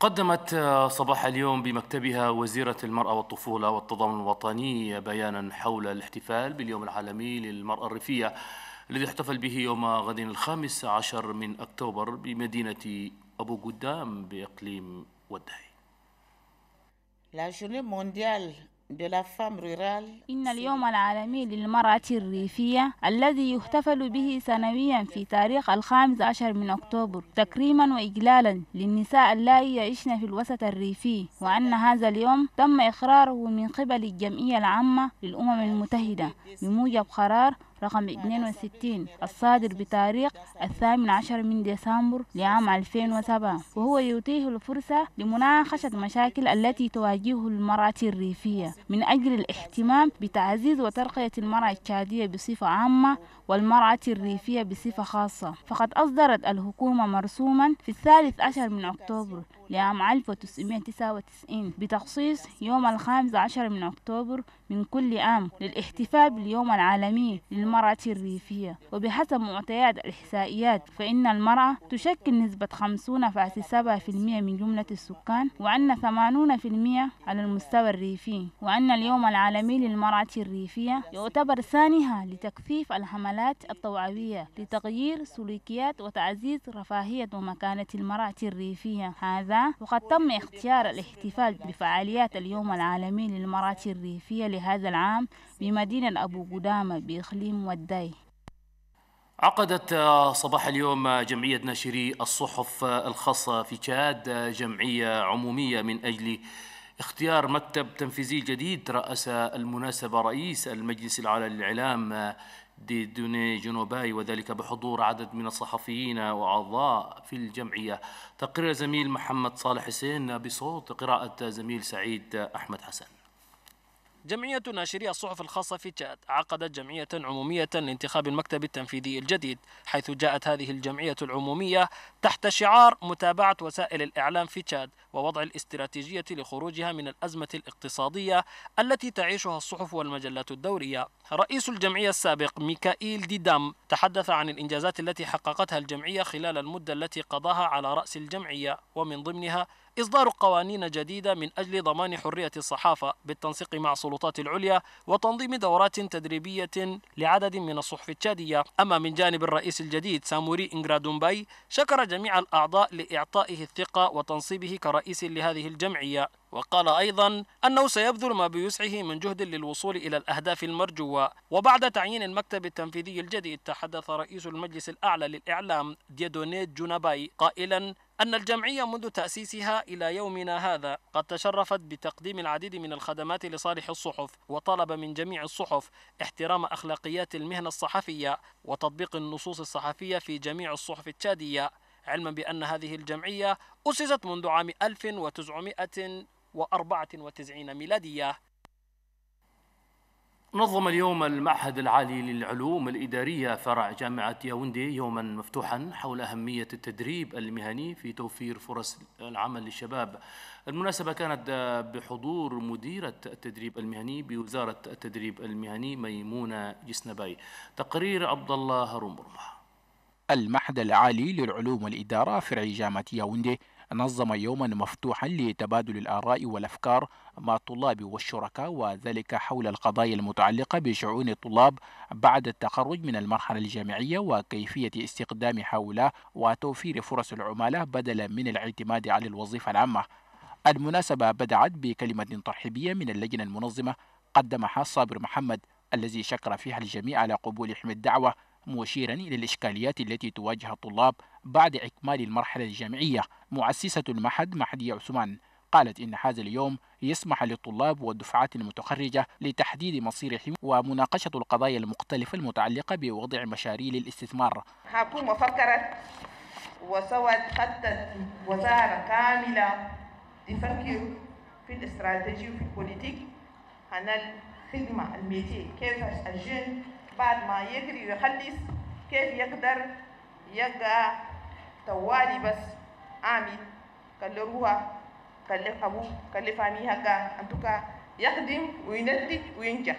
قدمت آه، صباح اليوم بمكتبها وزيرة المرأة والطفولة والتضامن الوطني بيانا حول الاحتفال باليوم العالمي للمرأة الريفية الذي احتفل به يوم غد الخامس عشر من أكتوبر بمدينة أبو قدام بإقليم والدهي La journée mondiale إن اليوم العالمي للمرأة الريفية الذي يحتفل به سنويا في تاريخ الخامس عشر من أكتوبر تكريما وإجلالا للنساء اللائي يعيشن في الوسط الريفي وأن هذا اليوم تم إقراره من قبل الجمعية العامة للأمم المتحدة بموجب قرار رقم 62 الصادر بتاريخ الثامن عشر من ديسمبر لعام 2007 وهو يتيح الفرصة لمناقشة مشاكل التي تواجهه المرأة الريفية من أجل الاهتمام بتعزيز وترقية المرأة الشادية بصفة عامة والمرأة الريفية بصفة خاصة فقد أصدرت الحكومة مرسوما في الثالث عشر من أكتوبر لعام 1999 بتخصيص يوم الخامس عشر من أكتوبر من كل عام للاحتفال باليوم العالمي للمرأة الريفية وبحسب معطيات الإحصائيات فإن المرأة تشكل نسبة 50.7% من جملة السكان وأن 80% على المستوى الريفي وأن اليوم العالمي للمرأة الريفية يعتبر ثانيها لتكثيف الحملات التوعوية لتغيير سلوكيات وتعزيز رفاهية ومكانة المرأة الريفية هذا وقد تم اختيار الاحتفال بفعاليات اليوم العالمي للمرأة الريفية لهذا العام بمدينة أبو قدامة بإقليم والدي عقدت صباح اليوم جمعية ناشري الصحف الخاصة في تشاد جمعية عمومية من أجل اختيار مكتب تنفيذي جديد رأس المناسبة رئيس المجلس العالي للإعلام ديدوني جنوباي وذلك بحضور عدد من الصحفيين وأعضاء في الجمعية تقرير زميل محمد صالح حسين بصوت قراءة زميل سعيد أحمد حسن جمعية ناشري الصحف الخاصة في تشاد عقدت جمعية عمومية لانتخاب المكتب التنفيذي الجديد حيث جاءت هذه الجمعية العمومية تحت شعار متابعة وسائل الإعلام في تشاد ووضع الاستراتيجية لخروجها من الأزمة الاقتصادية التي تعيشها الصحف والمجلات الدورية رئيس الجمعية السابق ميكائيل ديدام تحدث عن الإنجازات التي حققتها الجمعية خلال المدة التي قضاها على رأس الجمعية ومن ضمنها إصدار قوانين جديدة من أجل ضمان حرية الصحافة بالتنسيق مع السلطات العليا وتنظيم دورات تدريبية لعدد من الصحف التشادية أما من جانب الرئيس الجديد ساموري إنغرادومباي شكر جميع الأعضاء لإعطائه الثقة وتنصيبه كرئيس لهذه الجمعية وقال أيضا أنه سيبذل ما بوسعه من جهد للوصول إلى الأهداف المرجوة وبعد تعيين المكتب التنفيذي الجديد تحدث رئيس المجلس الأعلى للإعلام ديدوني جوناباي قائلا أن الجمعية منذ تأسيسها إلى يومنا هذا قد تشرفت بتقديم العديد من الخدمات لصالح الصحف وطلب من جميع الصحف احترام أخلاقيات المهنة الصحفية وتطبيق النصوص الصحفية في جميع الصحف التشادية علما بأن هذه الجمعية أسست منذ عام 1900 وأربعة وتسعين ميلادية نظم اليوم المعهد العالي للعلوم الإدارية فرع جامعة ياوندي يوما مفتوحا حول أهمية التدريب المهني في توفير فرص العمل للشباب المناسبة كانت بحضور مديرة التدريب المهني بوزارة التدريب المهني ميمونة جسنباي تقرير عبد الله رمرمه المعهد العالي للعلوم والإدارة فرع جامعة ياوندي نظم يوما مفتوحا لتبادل الآراء والأفكار مع الطلاب والشركاء وذلك حول القضايا المتعلقة بشؤون الطلاب بعد التخرج من المرحلة الجامعية وكيفية استخدام هؤلاء وتوفير فرص العمالة بدلا من الاعتماد على الوظيفة العامة المناسبة بدأت بكلمة ترحيبية من اللجنة المنظمة قدمها صابر محمد الذي شكر فيها الجميع على قبول حمى الدعوة مشيرا إلى الإشكاليات التي تواجه الطلاب بعد إكمال المرحلة الجامعية مؤسسة المعهد محدية عثمان قالت إن هذا اليوم يسمح للطلاب والدفعات المتخرجة لتحديد مصيرهم ومناقشة القضايا المختلفة المتعلقة بوضع مشاريع للاستثمار حكومة فكرت وسوت خطت وزارة كاملة تفكر في الاستراتيجي وفي البوليتيك عن الخدمة الميتية كيف الجن بعد ما يجري ويخلص كيف يقدر يبقى طوالي بس عامل كلروها كلف أبوه كلف هكا أنتوكا يخدم وينتج وينجح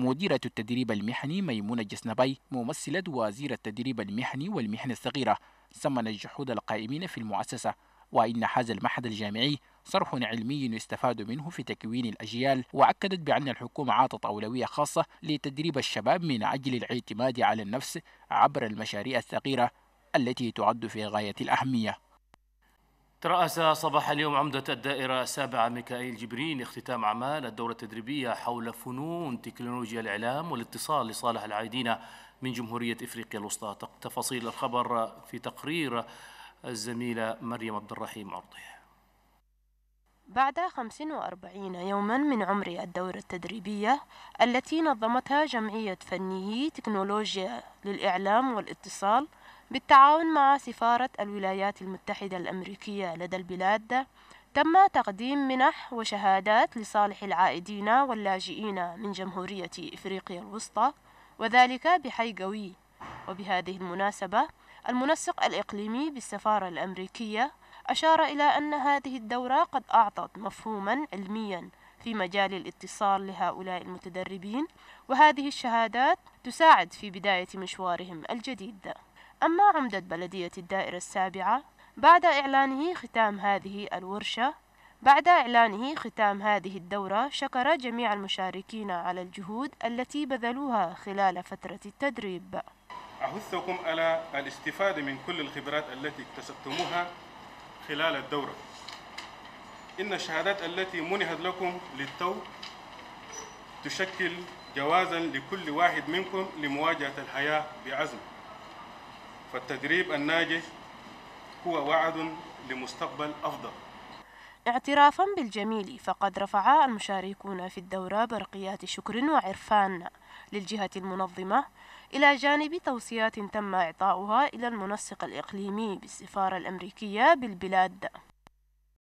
مديرة التدريب المحني ميمونة جسنبي ممثلة وزير التدريب المحني والمحنة الصغيرة سمن الجحود القائمين في المؤسسة وإن هذا المعهد الجامعي صرح علمي يستفاد منه في تكوين الأجيال وأكدت بأن الحكومة عاطت أولوية خاصة لتدريب الشباب من أجل الاعتماد على النفس عبر المشاريع الثقيرة التي تعد في غاية الأهمية ترأس صباح اليوم عمدة الدائرة السابعة ميكائيل جبرين اختتام أعمال الدورة التدريبية حول فنون تكنولوجيا الإعلام والاتصال لصالح العائدين من جمهورية إفريقيا الوسطى تفاصيل الخبر في تقرير الزميلة مريم عبد الرحيم عرضيه بعد 45 يوما من عمر الدورة التدريبية التي نظمتها جمعية فنيي تكنولوجيا للإعلام والاتصال بالتعاون مع سفارة الولايات المتحدة الأمريكية لدى البلاد تم تقديم منح وشهادات لصالح العائدين واللاجئين من جمهورية إفريقيا الوسطى وذلك بحي قوي وبهذه المناسبة المنسق الإقليمي بالسفارة الأمريكية أشار إلى أن هذه الدورة قد أعطت مفهوما علميا في مجال الاتصال لهؤلاء المتدربين وهذه الشهادات تساعد في بداية مشوارهم الجديد أما عمدة بلدية الدائرة السابعة بعد إعلانه ختام هذه الورشة بعد إعلانه ختام هذه الدورة شكر جميع المشاركين على الجهود التي بذلوها خلال فترة التدريب أحثكم على الاستفادة من كل الخبرات التي اكتسبتموها خلال الدورة إن الشهادات التي منحت لكم للتو تشكل جوازا لكل واحد منكم لمواجهة الحياة بعزم فالتدريب الناجح هو وعد لمستقبل أفضل اعترافا بالجميل فقد رفع المشاركون في الدورة برقيات شكر وعرفان للجهة المنظمة إلى جانب توصيات تم إعطاؤها إلى المنسق الإقليمي بالسفارة الأمريكية بالبلاد